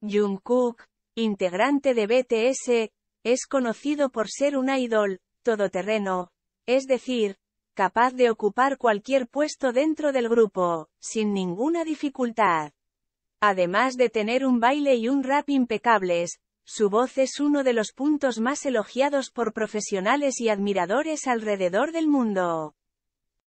Jungkook, integrante de BTS, es conocido por ser un idol, todoterreno, es decir, capaz de ocupar cualquier puesto dentro del grupo, sin ninguna dificultad. Además de tener un baile y un rap impecables, su voz es uno de los puntos más elogiados por profesionales y admiradores alrededor del mundo.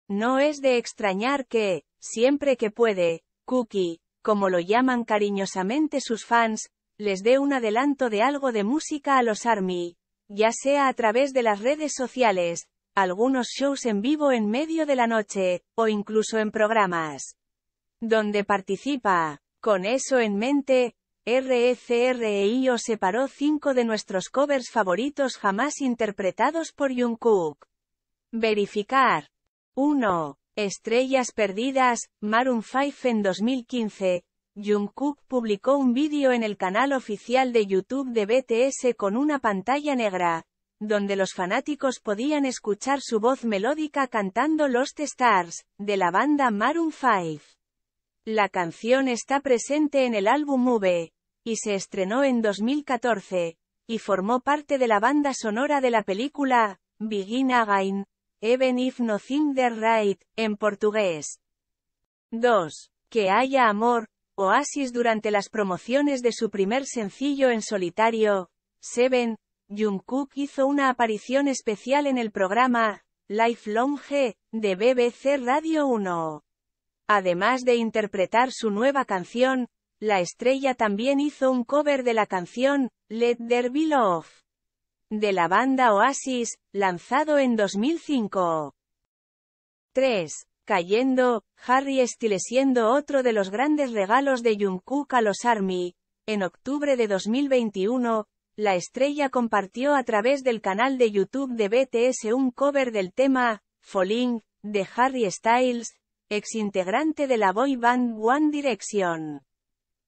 No es de extrañar que, siempre que puede, Cookie, como lo llaman cariñosamente sus fans, les dé un adelanto de algo de música a los ARMY, ya sea a través de las redes sociales, algunos shows en vivo en medio de la noche, o incluso en programas donde participa. Con eso en mente, RFREI separó cinco de nuestros covers favoritos jamás interpretados por Jungkook. Verificar. 1. Estrellas Perdidas, Maroon 5 en 2015, Jungkook publicó un vídeo en el canal oficial de YouTube de BTS con una pantalla negra, donde los fanáticos podían escuchar su voz melódica cantando Lost Stars, de la banda Maroon 5. La canción está presente en el álbum V, y se estrenó en 2014, y formó parte de la banda sonora de la película, Begin Again, even if nothing there right, en portugués. 2. Que haya amor, Oasis durante las promociones de su primer sencillo en solitario, Seven, Jungkook hizo una aparición especial en el programa, Lifelong G, de BBC Radio 1. Además de interpretar su nueva canción, la estrella también hizo un cover de la canción, Let There Be Love de la banda Oasis, lanzado en 2005. 3. Cayendo, Harry Styles siendo otro de los grandes regalos de Jungkook a los ARMY. En octubre de 2021, la estrella compartió a través del canal de YouTube de BTS un cover del tema, Falling, de Harry Styles, ex integrante de la boy band One Direction.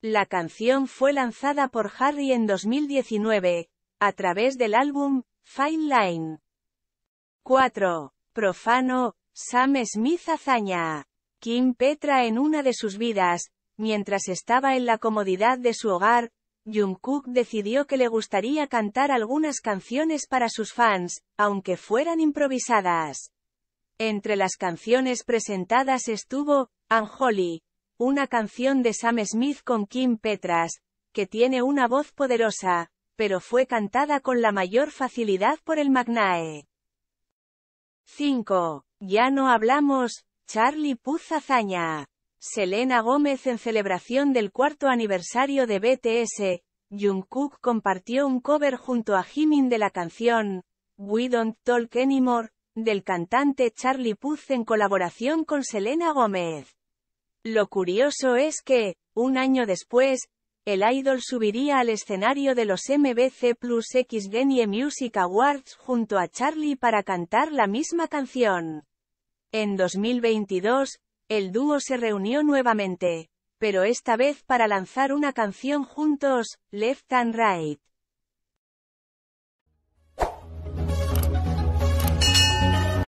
La canción fue lanzada por Harry en 2019, a través del álbum Fine Line. 4. Profano, Sam Smith hazaña. Kim Petra en una de sus vidas, mientras estaba en la comodidad de su hogar, Jungkook decidió que le gustaría cantar algunas canciones para sus fans, aunque fueran improvisadas. Entre las canciones presentadas estuvo Anjoli, una canción de Sam Smith con Kim Petras, que tiene una voz poderosa, pero fue cantada con la mayor facilidad por el Magnae. 5. Ya no hablamos, Charlie Puz hazaña. Selena Gómez en celebración del cuarto aniversario de BTS, Jungkook compartió un cover junto a Jimin de la canción We Don't Talk Anymore, del cantante Charlie Puz en colaboración con Selena Gómez. Lo curioso es que, un año después, el idol subiría al escenario de los MBC Plus X Genie Music Awards junto a Charlie para cantar la misma canción. En 2022, el dúo se reunió nuevamente, pero esta vez para lanzar una canción juntos, Left and Right.